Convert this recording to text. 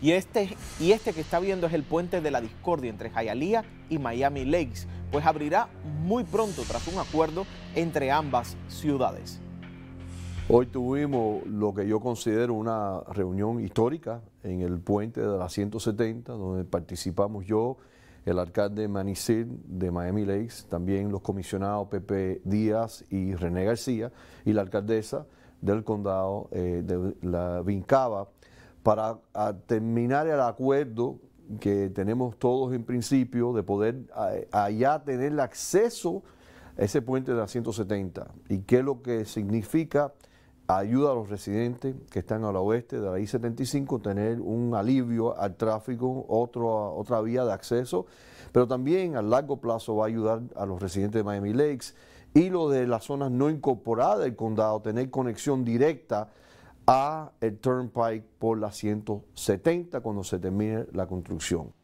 Y este, y este que está viendo es el puente de la discordia entre Hialeah y Miami Lakes, pues abrirá muy pronto tras un acuerdo entre ambas ciudades. Hoy tuvimos lo que yo considero una reunión histórica en el puente de la 170, donde participamos yo, el alcalde Manicil de Miami Lakes, también los comisionados Pepe Díaz y René García, y la alcaldesa del condado eh, de la Vincaba, para terminar el acuerdo que tenemos todos en principio de poder allá tener acceso a ese puente de la 170 y qué es lo que significa ayuda a los residentes que están al oeste de la I-75 tener un alivio al tráfico, otra vía de acceso, pero también a largo plazo va a ayudar a los residentes de Miami Lakes y lo de las zonas no incorporadas del condado, tener conexión directa a el Turnpike por la 170 cuando se termine la construcción.